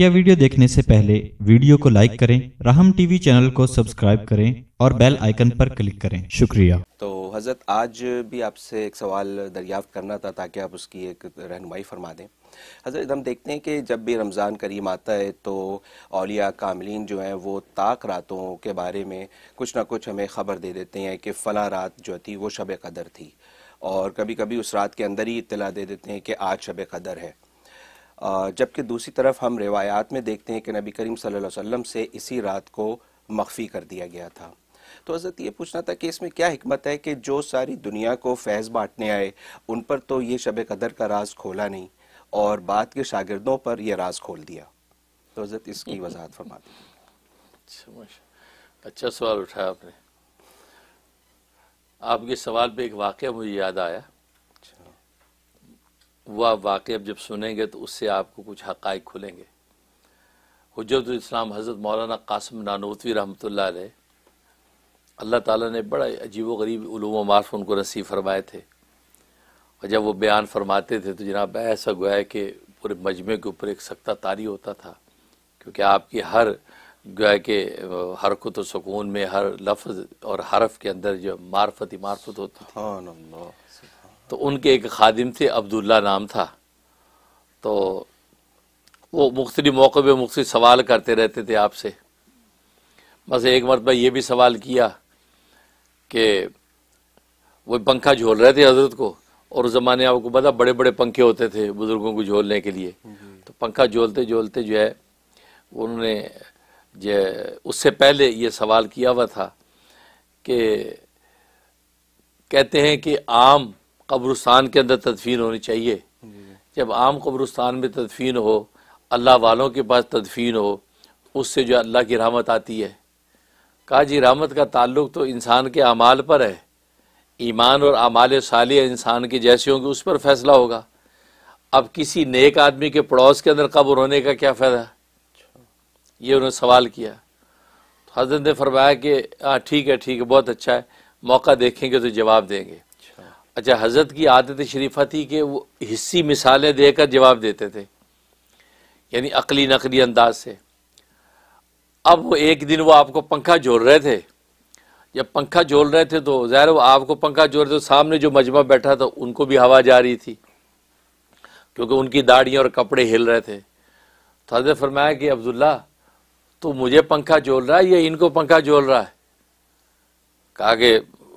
मुख्य वीडियो देखने से पहले वीडियो को लाइक करें रहम टीवी चैनल को सब्सक्राइब करें और बेल आइकन पर क्लिक करें शुक्रिया तो हजरत आज भी आपसे एक सवाल दरियाफ्त करना था ताकि आप उसकी एक रहनुमाई फरमा दें हजरत हम देखते हैं कि जब भी रमज़ान करीम आता है तो अलिया कामलिन जो हैं वो ताक रातों के बारे में कुछ ना कुछ हमें ख़बर दे देते हैं कि फ़ला रात जो थी वो शब कदर थी और कभी कभी उस रात के अंदर ही इतला दे देते हैं कि आज शब कदर है जबकि दूसरी तरफ हम रिवायात में देखते हैं कि नबी करीम सल्लल्लाहु अलैहि वसल्लम से इसी रात को मख्फी कर दिया गया था तो हज़रत ये पूछना था कि इसमें क्या हमत है कि जो सारी दुनिया को फैज़ बांटने आए उन पर तो ये शब कदर का राज खोला नहीं और बाद के शागिर्दों पर यह राज खोल दिया तो हज़रत इसकी वजाहत फरमा दी अच्छा, अच्छा सवाल उठाया आपने आपके सवाल पे एक वाक़ मुझे याद आया वह वाक़ जब सुनेंगे तो उससे आपको कुछ हक़ खुलेंगे हजरत इस्लाम हज़रत मौलाना कासम नानोतवी रहमत अल्लाह ताला ने बड़ा अजीब व गरीब मार्फ उनको नसीब फरमाए थे और जब वो बयान फरमाते थे तो जनाब ऐसा है कि पूरे मजमे के ऊपर एक सख्ता तारी होता था क्योंकि आपकी हर गोया के हरकत व सुकून में हर लफ्ज़ और हरफ के अंदर जो मार्फत ही मार्फत होता था तो उनके एक खादिम थे अब्दुल्ला नाम था तो वो मुख्तलि मौक़ों पर मुख्तलि सवाल करते रहते थे आपसे बस एक मरतबा ये भी सवाल किया कि वो पंखा झोल रहे थे हजरत को और उस ज़माने आपको पता बड़े बड़े पंखे होते थे बुज़ुर्गों को झोलने के लिए तो पंखा झोलते झोलते जो है उन्होंने जो उससे पहले ये सवाल किया हुआ था कि कहते हैं कि आम कब्रस्तान के अंदर तदफीन होनी चाहिए जब आम कब्रस्तान में तदफीन हो अल्लाह वालों के पास तदफीन हो उससे जो अल्लाह की रहमत आती है कहा जी रहमत का ताल्लुक तो इंसान के अमाल पर है ईमान और अमाल साल इंसान के जैसे होंगे उस पर फैसला होगा अब किसी नेक आदमी के पड़ोस के अंदर कब्र होने का क्या फ़ायदा ये उन्होंने सवाल किया तो हजरत ने फरमाया कि हाँ ठीक है ठीक है बहुत अच्छा है मौका देखेंगे तो जवाब देंगे अच्छा हज़रत की आदत शरीफा थी कि वो हिस्सी मिसालें देकर जवाब देते थे यानी अकली नकली अंदाज से अब वो एक दिन वो आपको पंखा जोड़ रहे थे जब पंखा झोल रहे थे तो ज़ाहिर वो आपको पंखा जोड़ रहे थे तो सामने जो मजमा बैठा था उनको भी हवा जा रही थी क्योंकि उनकी दाढ़ियाँ और कपड़े हिल रहे थे तो हजरत फरमाया कि अब्दुल्ला तो मुझे पंखा झोल रहा है या इनको पंखा झोल रहा है कहा कि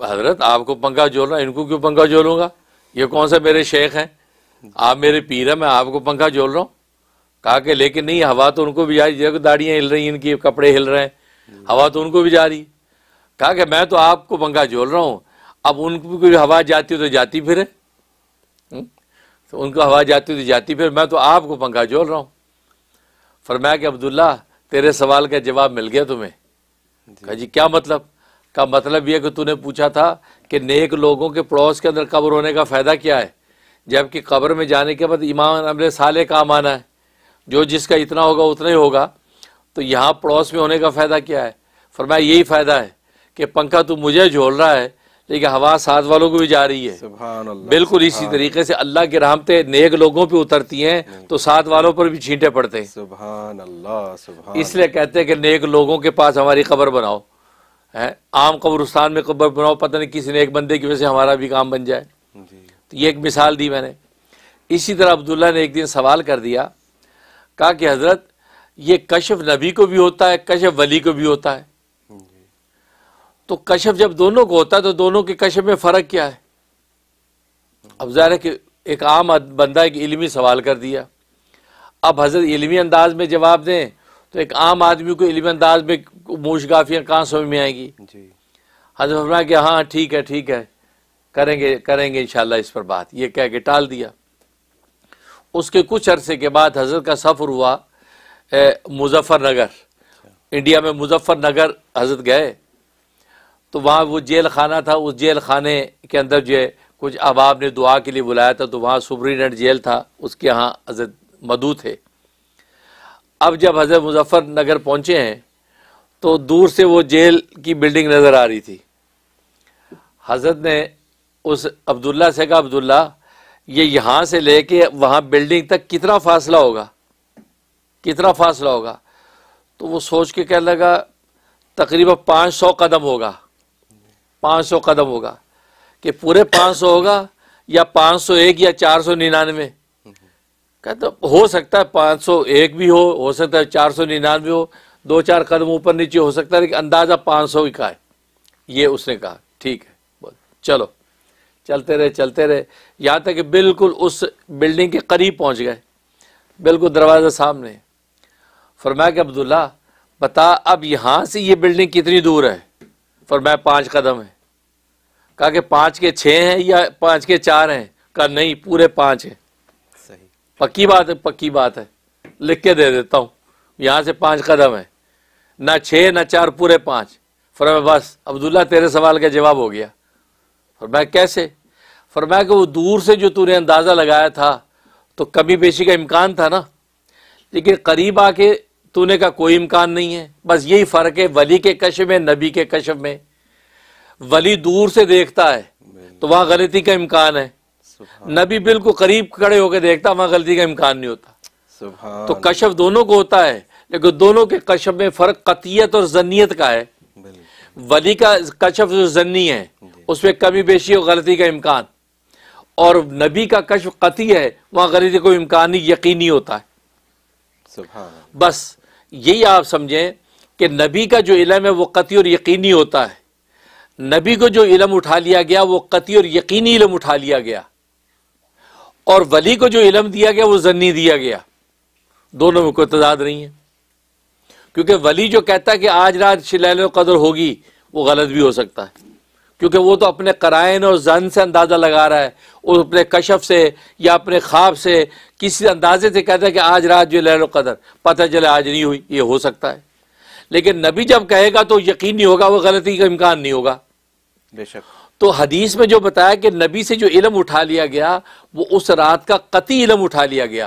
हजरत आपको पंखा जोलना इनको क्यों पंखा झोलूंगा ये कौन सा मेरे शेख हैं आप मेरे पीर हैं मैं आपको पंखा जोल रहा हूँ कहा कि लेकिन नहीं हवा तो उनको भी जा रही है दाढ़ियाँ हिल रही इनकी कपड़े हिल रहे हैं हवा तो उनको भी जा रही कहा कि मैं तो आपको पंखा जोल रहा हूँ अब उनको भी हवा जाती तो जाती फिर हम्म? तो उनको हवा जाती तो जाती फिर मैं तो आपको पंखा जोल रहा हूँ फरमाया कि अब्दुल्ला तेरे सवाल का जवाब मिल गया तुम्हें जी क्या मतलब का मतलब यह कि तूने पूछा था कि नेक लोगों के पड़ोस के अंदर कब्र होने का फ़ायदा क्या है जबकि कब्र में जाने के बाद इमाम अमले साले काम आना है जो जिसका इतना होगा उतना ही होगा तो यहाँ पड़ोस में होने का फ़ायदा क्या है फरमाया यही फ़ायदा है कि पंखा तो मुझे झोल रहा है लेकिन हवा साथ वालों को भी जा रही है बिल्कुल इसी तरीके से अल्लाह की रामते नेक लोगों पे उतरती हैं तो साथ वालों पर भी छींटे पड़ते हैं इसलिए कहते हैं कि नेक लोगों के पास हमारी खबर बनाओ है आम कब्रस्तान में कब्र बनाओ पता नहीं किसी ने एक बंदे की वजह से हमारा भी काम बन जाए तो ये एक मिसाल दी मैंने इसी तरह अब्दुल्ला ने एक दिन सवाल कर दिया कहा कि हज़रत ये कशफ नबी को भी होता है कशफ वली को भी होता है तो कशफ जब दोनों को होता है तो दोनों के कशफ में फ़र्क क्या है अब ज़ाहिर है कि एक आम बंदा एक इलमी सवाल कर दिया अब हज़रत इलमी अंदाज में जवाब दें तो एक आम आदमी को इलम अंदाज में मोश गाफियाँ कहाँ समझ में आएंगी जी हजरत फरमाया कि हाँ ठीक है ठीक है करेंगे करेंगे इंशाल्लाह इस पर बात ये कह के टाल दिया उसके कुछ अरसे के बाद हजरत का सफ़र हुआ मुजफ्फरनगर इंडिया में मुजफ्फरनगर हजरत गए तो वहाँ वो जेल खाना था उस जेल खाने के अंदर जो है कुछ अहबाब ने दुआ के लिए बुलाया था तो वहाँ सुप्रिटेंडेंट जेल था उसके यहाँ हजरत मधु थे अब जब हज़रत मुजफ्फरनगर पहुंचे हैं तो दूर से वो जेल की बिल्डिंग नज़र आ रही थी हज़रत ने उस अब्दुल्ला से कहा अब्दुल्ला ये यहां से लेके वहाँ बिल्डिंग तक कितना फासला होगा कितना फासला होगा तो वो सोच के कह लगा तकरीबन पाँच सौ कदम होगा पाँच सौ कदम होगा कि पूरे पाँच सौ होगा या पाँच सौ एक या चार सौ निन्यानवे कहता तो हो सकता है पाँच सौ एक भी हो हो सकता है चार सौ निन्यानवे हो दो चार कदम ऊपर नीचे हो सकता है लेकिन अंदाज़ा पाँच सौ ही का है ये उसने कहा ठीक है बोल चलो चलते रहे चलते रहे यहाँ तक कि बिल्कुल उस बिल्डिंग के करीब पहुँच गए बिल्कुल दरवाज़ा सामने फरमाया कि अब्दुल्ला बता अब यहाँ से ये बिल्डिंग कितनी दूर है फरमाया पाँच कदम है कहा कि पाँच के छः हैं या पाँच के चार हैं कहा नहीं पूरे पाँच हैं पक्की बात है पक्की बात है लिख के दे देता हूँ यहाँ से पाँच कदम है ना छः ना चार पूरे पाँच फरमाया बस अब्दुल्ला तेरे सवाल का जवाब हो गया फरमा कैसे फरमाया कि वो दूर से जो तूने अंदाज़ा लगाया था तो कमी पेशी का इम्कान था ना लेकिन करीब आके तूने का कोई इम्कान नहीं है बस यही फ़र्क है वली के कश में नबी के कश्य में वली दूर से देखता है तो वहाँ गलती का इम्कान है नबी बिल्कुल करीब खड़े होकर देखता वहां गलती का इम्कान नहीं होता तो कशफ दोनों को होता है लेकिन दोनों के कशफ में फ़र्क कतियत और जन्नीत का है वली का कशफ जो जन्नी है उसमें कमी बेशी और गलती का इम्कान और नबी का कशफ कती है वहां गलती को इम्कान यकीनी होता है बस यही आप समझें कि नबी का जो इलम है वो कती और यकीनी होता है नबी को जो इलम उठा लिया गया वो कती और यकीनी इलम उठा लिया गया और वली को जो इलम दिया गया वो जन्नी दिया गया दोनों में कोई तजाद नहीं है क्योंकि वली जो कहता है कि आज रात शिलाल कदर होगी वो गलत भी हो सकता है क्योंकि वो तो अपने कराइन और जन से अंदाज़ा लगा रहा है वो अपने कशफ से या अपने ख्वाब से किसी अंदाजे से कहता है कि आज रात जो लहर कदर पता चले आज नहीं हुई ये हो सकता है लेकिन नबी जब कहेगा तो यकीन नहीं होगा वो गलती का इम्कान नहीं होगा बेशक तो हदीस में जो बताया कि नबी से जो इलम उठा लिया गया वो उस रात का कति इलम उठा लिया गया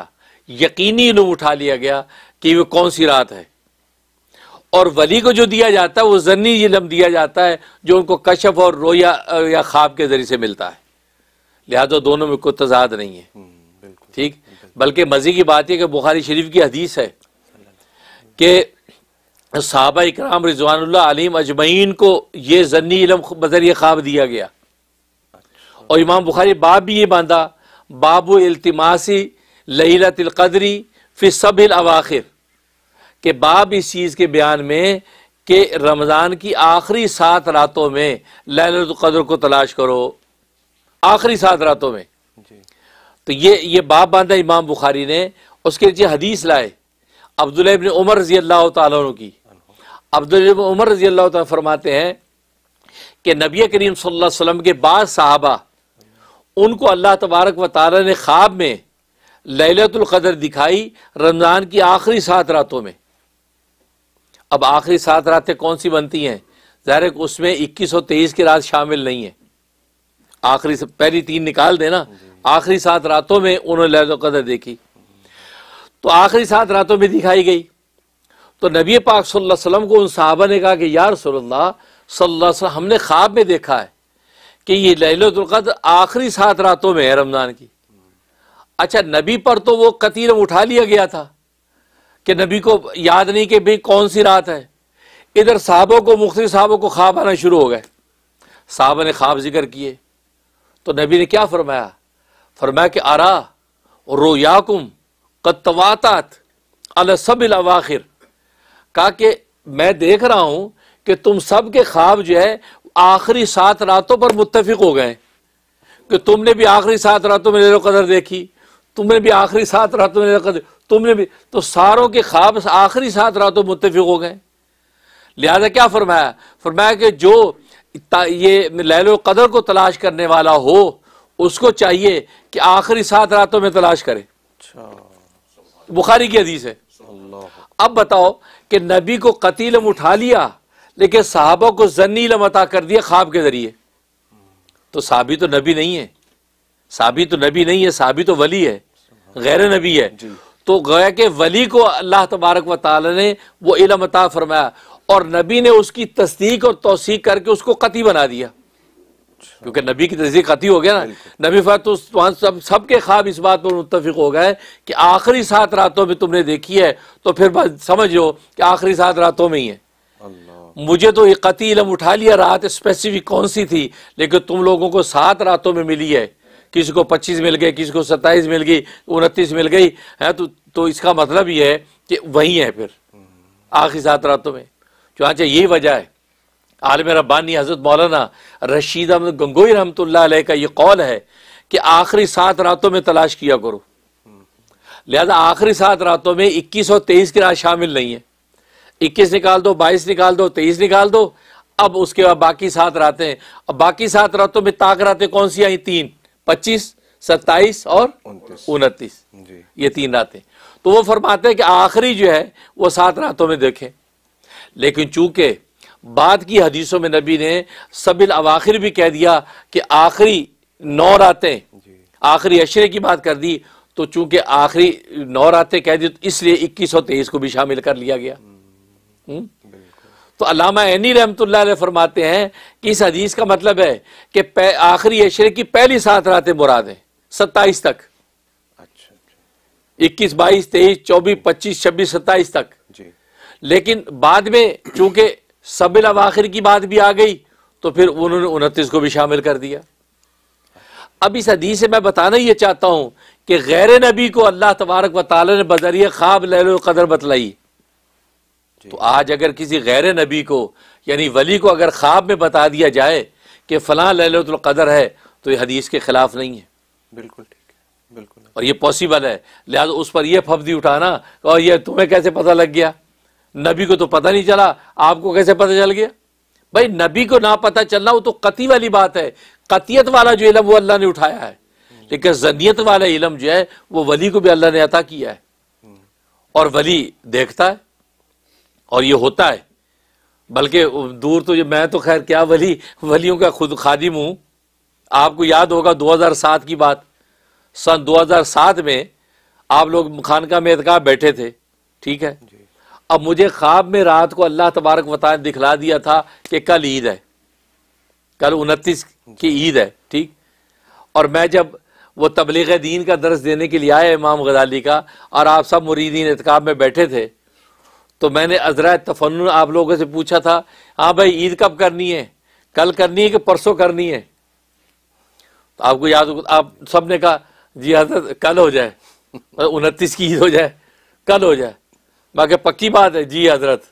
यकीनी इलम उठा लिया गया कि वह कौन सी रात है और वली को जो दिया जाता है वो जन्नी इलम दिया जाता है जो उनको कशफ और रोया या ख्वाब के जरिए से मिलता है लिहाजा दोनों में कोई तजाद नहीं है हम्म, ठीक बल्कि मज़े की बात यह कि बुखारी शरीफ की हदीस है कि साहबा इक्राम रिजवान आलिम अजमैन को ये जन्नी इलम बजरिए ख्वाब दिया गया अच्छा। और इमाम बुखारी बाब भी ये बांधा बाबू अल्तमासी लहलतलकदरी फिर सब अवाखिर के बाब इस चीज़ के बयान में कि रमज़ान की आखिरी सात रातों में कदर को तलाश करो आखिरी सात रातों में तो ये ये बाप बांधा इमाम बुखारी ने उसके नीचे हदीस लाए अब्दुल इब्न उमर रजी अल्लाह तु की अब्दुल इब्न उमर रजी अल्लाह फरमाते हैं कि नबी करीम वसल्लम के बाद साहबा उनको अल्लाह तबारक व ताली ने ख्वाब में कदर दिखाई रमज़ान की आखिरी सात रातों में अब आखिरी सात रातें कौन सी बनती हैं ज़ाहिर उसमें इक्कीस और तेईस की रात शामिल नहीं है आखिरी पहली तीन निकाल देना आखिरी सात रातों में उन्होंने लैलतुल कदर देखी तो आखिरी सात रातों में दिखाई गई तो नबी पाक सल्लल्लाहु अलैहि वसल्लम को उन साहबा ने कहा कि यार सल्ला सल्ला हमने ख्वाब में देखा है कि ये लहलतुल्क़द्र आखिरी सात रातों में है रमज़ान की अच्छा नबी पर तो वो कतीर उठा लिया गया था कि नबी को याद नहीं कि भाई कौन सी रात है इधर साहबों को मुख्त साहबों को ख्वाब आना शुरू हो गए साहबा ने ख्वाब जिक्र किए तो नबी ने क्या फरमाया फरमाया कि आरा रोयाकुम कतवातात अलसबिल अवाखिर कहा कि मैं देख रहा हूँ कि तुम सब के ख्वाब जो है आखिरी सात रातों पर मुतफिक हो गए कि तुमने भी आखिरी सात रातों में लेलो कदर देखी तुमने भी आखिरी सात रातों में कदर तुमने भी तो सारों के ख्वाब आखिरी सात रातों मुतफिक हो गए लिहाजा क्या फरमाया फरमाया कि जो ये लहलो कदर को तलाश करने वाला हो उसको चाहिए कि आखिरी सात रातों में तलाश करे अच्छा। बुखारी की हदीस है अब बताओ कि नबी को कतीलम उठा लिया लेकिन साहबा को जन्नी अता कर दिया ख्वाब के जरिए तो साबी तो नबी नहीं है साबी तो नबी नहीं है साबी तो वली है गैर नबी है तो गया के वली को अल्लाह तबारक व ताली ने वो इलम अता फरमाया और नबी ने उसकी तस्दीक और तोसीक करके उसको कती बना दिया क्योंकि नबी की तस्दीक खती हो गया ना नबी फा तो वहाँ सब सबके ख्वाब इस बात पर मुतफिक हो गए कि आखिरी सात रातों में तुमने देखी है तो फिर बस समझ लो कि आखिरी सात रातों में ही है मुझे तो कति इलम उठा लिया रात स्पेसिफिक कौन सी थी लेकिन तुम लोगों को सात रातों में मिली है किसी को पच्चीस मिल गए किसी को सत्ताईस मिल गई उनतीस मिल गई है तो तो इसका मतलब ये है कि वही है फिर हम्म। आखिरी सात रातों में चाहे यही वजह है आलम रब्बानी हज़रत मौलाना रशीद अहमद गंगोई रहमत का यह कौल है कि आखिरी सात रातों में तलाश किया करो लिहाजा आखिरी सात रातों में इक्कीस और तेईस की रात शामिल नहीं है इक्कीस निकाल दो बाईस निकाल दो तेईस निकाल दो अब उसके बाद बाकी सात रातें अब बाकी सात रातों में ताक रातें कौन सी आई तीन पच्चीस सत्ताईस और उनतीस ये तीन रातें तो वो फरमाते हैं कि आखिरी जो है वो सात रातों में देखें लेकिन चूंकि बाद की हदीसों में नबी ने सबिल अवाखिर भी कह दिया कि आखिरी नौ रातें आखिरी अशरे की बात कर दी तो चूंकि आखिरी नौ रातें कह दी तो इसलिए इक्कीस सौ तेईस को भी शामिल कर लिया गया हम्म? तो अलामा एनी रहमत फरमाते हैं कि इस हदीस का मतलब है कि आखिरी अशरे की पहली सात रातें मुराद हैं सत्ताईस तक अच्छा, अच्छा। इक्कीस बाईस तेईस चौबीस पच्चीस छब्बीस सत्ताईस तक लेकिन बाद में चूंकि सबिल आखिर की बात भी आ गई तो फिर उन्होंने उनतीस को भी शामिल कर दिया अब इस हदीस से मैं बताना यह चाहता हूं कि गैर नबी को अल्लाह तबारक व ताली ने बजरिए ख्वाब लहलो कदर बतलाई तो आज अगर किसी गैर नबी को यानी वली को अगर ख्वाब में बता दिया जाए कि तो कदर है तो यह हदीस के ख़िलाफ़ नहीं है बिल्कुल ठीक है बिल्कुल और ये पॉसिबल है लिहाजा उस पर यह फब्दी उठाना और यह तुम्हें कैसे पता लग गया नबी को तो पता नहीं चला आपको कैसे पता चल गया भाई नबी को ना पता चलना वो तो कति वाली बात है कतियत वाला जो इलम वो अल्लाह ने उठाया है लेकिन जनियत वाला इलम जो है वो वली को भी अल्लाह ने अता किया है और वली देखता है और ये होता है बल्कि दूर तो ये मैं तो खैर क्या वली वलियों का खुद खादिम हूँ आपको याद होगा 2007 की बात सन 2007 में आप लोग खानका में एतका बैठे थे ठीक है अब मुझे ख्वाब में रात को अल्लाह तबारक वताल दिखला दिया था कि कल ईद है कल उनतीस की ईद है ठीक और मैं जब वो तबलीग दीन का दर्ज देने के लिए आया इमाम गजाली का और आप सब मुरीदीन इतकाब में बैठे थे तो मैंने अजरा तफन आप लोगों से पूछा था हाँ भाई ईद कब करनी है कल करनी है कि परसों करनी है तो आपको याद आप सब ने कहा जी हजरत कल हो जाए उनतीस की ईद हो जाए कल हो जाए बाकी पक्की बात है जी हजरत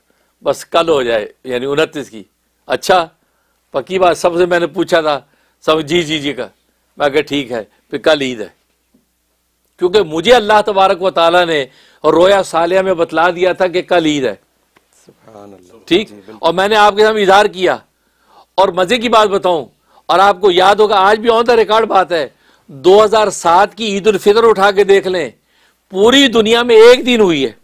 बस कल हो जाए यानी उनतीस की अच्छा पक्की बात सबसे मैंने पूछा था सब जी जी जी का मैं कहा ठीक है फिर कल ईद है क्योंकि मुझे अल्लाह तबारक व ताली ने रोया सालिया में बतला दिया था कि कल ईद है ठीक और मैंने आपके साथ इजहार किया और मज़े की बात बताऊं और आपको याद होगा आज भी ऑन द रिकॉर्ड बात है 2007 की ईद उल फितर उठा के देख लें पूरी दुनिया में एक दिन हुई है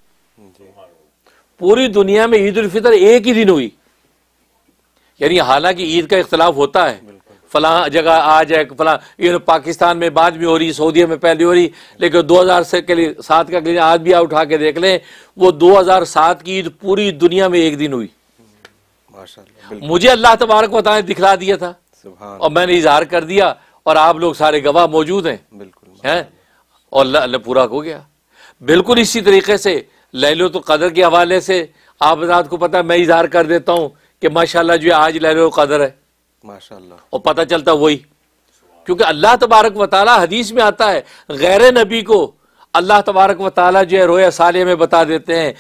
पूरी दुनिया में ईद उल फितर एक ही दिन हुई यानी हालांकि ईद का इख्तलाफ होता है फला जगह आज है फला पाकिस्तान में बाद में हो रही सऊदी में पहले हो रही लेकिन 2000 से के लिए सात का लिए आज भी आप उठा के देख लें वो 2007 की ईद पूरी दुनिया में एक दिन हुई मुझे अल्लाह तबारक बताने दिखला दिया था और मैंने इजहार कर दिया और आप लोग सारे गवाह मौजूद हैं बिल्कुल है और पूरा हो गया बिल्कुल इसी तरीके से तो कदर के हवाले से आप रात को पता मैं इजहार कर देता हूँ कि माशाला जो आज लहलत कदर है माशा और पता चलता वही क्योंकि अल्लाह तबारक वाली हदीस में आता है गैर नबी को अल्लाह तबारक व ताली जो है रोय साले में बता देते हैं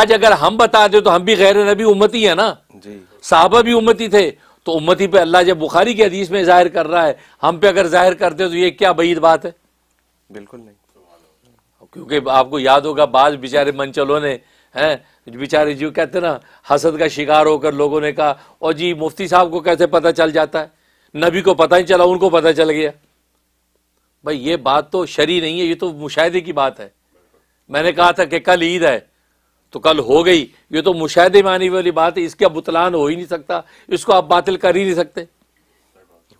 आज अगर हम बता दें तो हम भी गैर नबी उम्मती है ना साहबा भी उम्मती थे तो उम्मती पे अल्लाह जब बुखारी के हदीस में जाहिर कर रहा है हम पे अगर जाहिर करते तो ये क्या बईद बात है बिल्कुल नहीं क्योंकि आपको याद होगा बाद बेचारे मंचलों ने हैं बेचारे जो कहते ना हसद का शिकार होकर लोगों ने कहा और जी मुफ्ती साहब को कैसे पता चल जाता है नबी को पता ही चला उनको पता चल गया भाई ये बात तो शरी नहीं है ये तो मुशाहदे की बात है मैंने कहा था कि कल ईद है तो कल हो गई ये तो मुशाहदे में आने वाली बात है इसका बुतलान हो ही नहीं सकता इसको आप बातिल कर ही नहीं सकते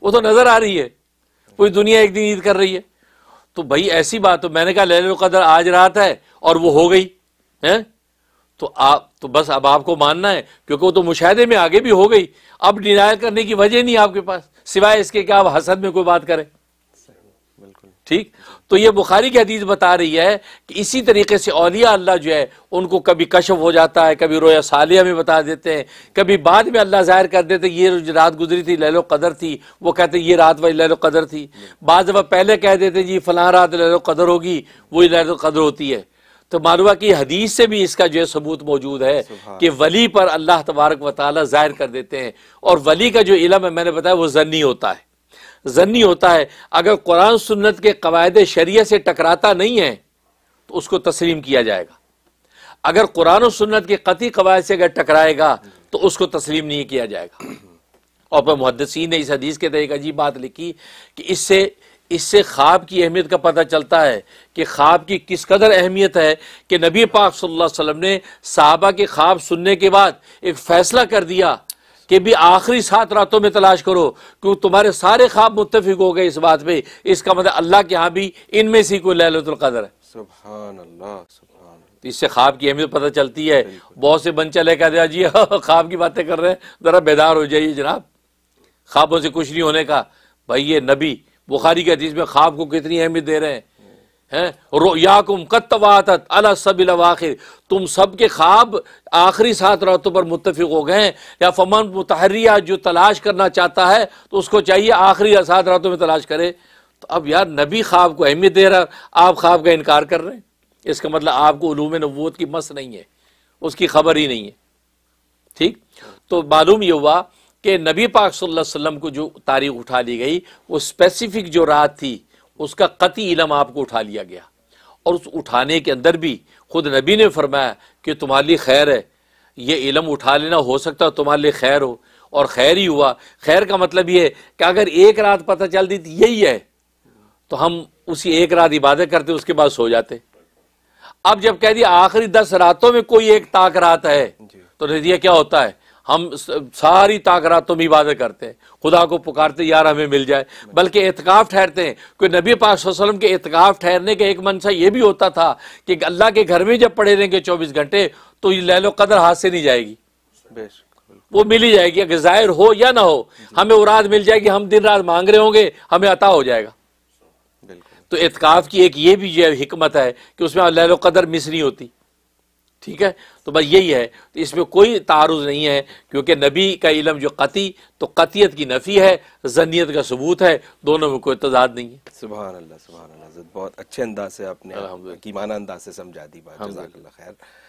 वो तो नज़र आ रही है पूरी दुनिया एक दिन ईद कर रही है तो भाई ऐसी बात हो मैंने कहा लैलो कदर आज रात है और वो हो गई है तो आप तो बस अब आपको मानना है क्योंकि वो तो मुशाहे में आगे भी हो गई अब डिनाइल करने की वजह नहीं आपके पास सिवाय इसके कि आप हसद में कोई बात करें ठीक तो ये बुखारी की हदीस बता रही है कि इसी तरीके से अलिया अल्लाह जो है उनको कभी कशफ हो जाता है कभी रोया सालिया में बता देते हैं कभी बाद में अल्लाह जाहिर कर देते ये रात गुजरी थी लहलो कदर थी वो कहते ये रात वही लहलो कदर थी बाद वह पहले कह देते जी फला रात लहलो कदर होगी वही लहलो कदर होती है तो मालूम की हदीस से भी इसका जो है सबूत मौजूद है कि वली पर अल्लाह तबारक वाली जाहिर कर देते हैं और वली का जो इलम है मैंने बताया वो जन्नी होता है जन्नी होता है अगर कुरान सुन्नत के कवायद शरीय से टकराता नहीं है तो उसको तस्लीम किया जाएगा अगर कुरान और सुन्नत के कति कवायद से अगर टकराएगा तो उसको तस्लीम नहीं किया जाएगा और पर मुहदसिन ने इस हदीस के तहत अजीब बात लिखी कि इससे इससे ख्वाब की अहमियत का पता चलता है कि ख्वाब की किस कदर अहमियत है कि नबी पाक सल्लल्लाहु अलैहि वसल्लम ने साहबा के ख्वाब सुनने के बाद एक फ़ैसला कर दिया कि भी आखिरी सात रातों में तलाश करो क्यों तुम्हारे सारे ख्वाब मुतफिक हो गए इस बात पे इसका मतलब अल्लाह के यहाँ भी इनमें से कोई लहलतुल्कदर है सुभान अल्लाह सुभान तो इससे ख्वाब की अहमियत पता चलती है बहुत से बन चले कहते जी हाँ, हाँ, ख्वाब की बातें कर रहे हैं ज़रा बेदार हो जाइए जनाब ख्वाबों से कुछ नहीं होने का भाई ये नबी बुखारी के हदीस में ख्वाब को कितनी अहमियत दे रहे हैं रोयाकुम कत्तवात अला सबिल तुम सब के ख्वाब आखिरी सात रातों पर मुतफिक हो गए या फमन मुतहरिया जो तलाश करना चाहता है तो उसको चाहिए आखिरी सात रातों में तलाश करे तो अब यार नबी ख्वाब को अहमियत दे रहा आप ख्वाब का इनकार कर रहे हैं इसका मतलब आपको उलूम नबूत की मस नहीं है उसकी खबर ही नहीं है ठीक तो मालूम ये हुआ कि नबी पाक सल्लल्लाहु अलैहि वसल्लम को जो तारीख उठा ली गई वो स्पेसिफिक जो रात थी उसका कति इलम आपको उठा लिया गया और उस उठाने के अंदर भी खुद नबी ने फरमाया कि तुम्हारे लिए खैर है ये इलम उठा लेना हो सकता है तुम्हारे लिए खैर हो और खैर ही हुआ खैर का मतलब ये है कि अगर एक रात पता चल दी तो यही है तो हम उसी एक रात इबादत करते उसके बाद सो जाते अब जब कह दिया आखिरी दस रातों में कोई एक ताक रात है तो नतीजा क्या होता है हम सारी ताकरात तुम इबादत करते हैं खुदा को पुकारते यार हमें मिल जाए बल्कि एहतकाफ ठहरते हैं क्योंकि नबी पाक वसलम के एहतकाफ ठहरने का एक मनसा ये भी होता था कि अल्लाह के घर में जब पड़े रहेंगे चौबीस घंटे तो ये लहलो कदर हाथ से नहीं जाएगी वो मिल ही जाएगी अगर जाहिर हो या ना हो हमें उराद मिल जाएगी हम दिन रात मांग रहे होंगे हमें अता हो जाएगा तो एहतकाफ की एक ये भी जो हिकमत है कि उसमें लहलो कदर मिस नहीं होती ठीक है तो बस यही है तो इसमें कोई तारुज नहीं है क्योंकि नबी का इलम जो कति तो कतियत की नफ़ी है जनीत का सबूत है दोनों में कोई तजाद नहीं है सुबह अल्लाह सुबह बहुत अच्छे अंदाज से आपने की माना अंदाज से समझा दी बात खैर